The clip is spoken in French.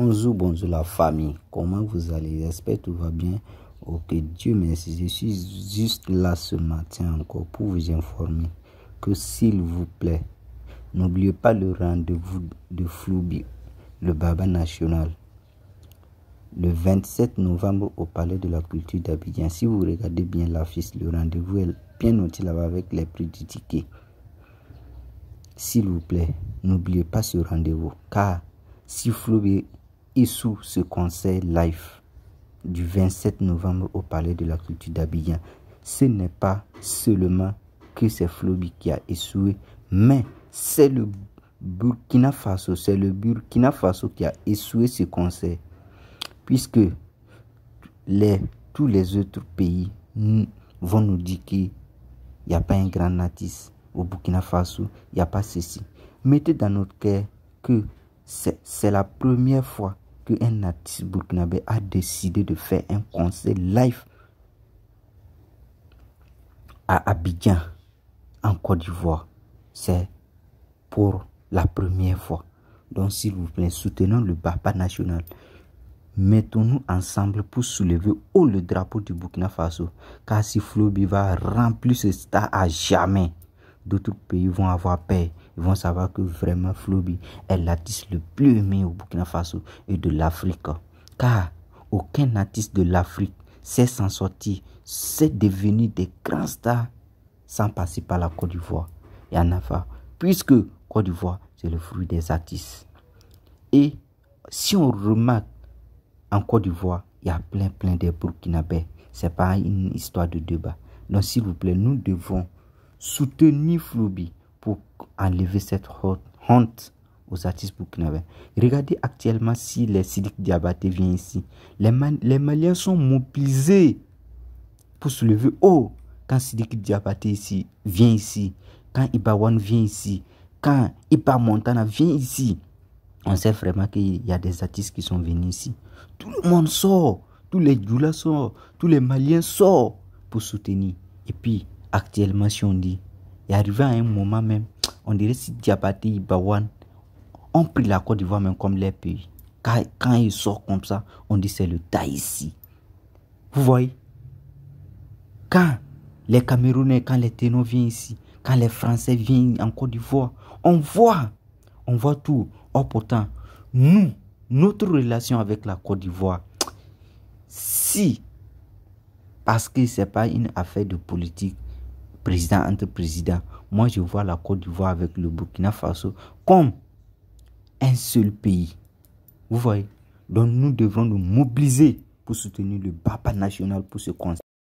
Bonjour, bonjour la famille. Comment vous allez J'espère que tout va bien. Ok, Dieu merci. Je suis juste là ce matin encore pour vous informer que s'il vous plaît, n'oubliez pas le rendez-vous de Floubi, le Baba National, le 27 novembre au Palais de la Culture d'Abidjan. Si vous regardez bien l'affiche, le rendez-vous est bien noté là-bas avec les prix du ticket. S'il vous plaît, n'oubliez pas ce rendez-vous car si Floubi et sous ce conseil live du 27 novembre au Palais de la Culture d'Abidjan, ce n'est pas seulement que c'est Flobi qui a essoué, mais c'est le Burkina Faso, c'est le Burkina Faso qui a essoué ce conseil, puisque les, tous les autres pays vont nous dire qu'il n'y a pas un grand artiste au Burkina Faso, il n'y a pas ceci. Mettez dans notre cœur que c'est la première fois qu'un artiste burkinabé a décidé de faire un concert live à Abidjan, en Côte d'Ivoire. C'est pour la première fois. Donc, s'il vous plaît, soutenons le BAPA national. Mettons-nous ensemble pour soulever haut le drapeau du Burkina Faso. Car si Flou va remplir ce star à jamais, d'autres pays vont avoir peur ils vont savoir que vraiment Flobi est l'artiste le plus aimé au Burkina Faso et de l'Afrique. Car aucun artiste de l'Afrique sait s'en sortir, sait devenir des grands stars sans passer par la Côte d'Ivoire et en Afrique. Puisque Côte d'Ivoire, c'est le fruit des artistes. Et si on remarque en Côte d'Ivoire, il y a plein, plein de Burkinabés. Ce n'est pas une histoire de débat. Donc, s'il vous plaît, nous devons soutenir Floubi pour enlever cette honte aux artistes burkinabés. Regardez actuellement si les Sidik Diabaté viennent ici. Les, les, Maliens sont mobilisés pour soulever haut oh, quand Sidik Diabaté ici, vient ici, quand Ibawan vient ici, quand Iba Montana vient ici. On sait vraiment qu'il y a des artistes qui sont venus ici. Tout le monde sort, tous les djoulas sortent, tous les Maliens sortent pour soutenir. Et puis, actuellement, si on dit est arrivé à un moment même, on dirait si Diabaté, Ibawan ont pris la Côte d'Ivoire même comme les pays. Quand, ils sortent comme ça, on dit c'est le Tahiti. Vous voyez Quand les Camerounais, quand les Ténos viennent ici, quand les Français viennent en Côte d'Ivoire, on voit, on voit tout. Or pourtant, nous, notre relation avec la Côte d'Ivoire, si, parce que ce n'est pas une affaire de politique, président entre présidents. Moi, je vois la Côte d'Ivoire avec le Burkina Faso comme un seul pays. Vous voyez Donc, nous devons nous mobiliser pour soutenir le BAPA national pour ce concept.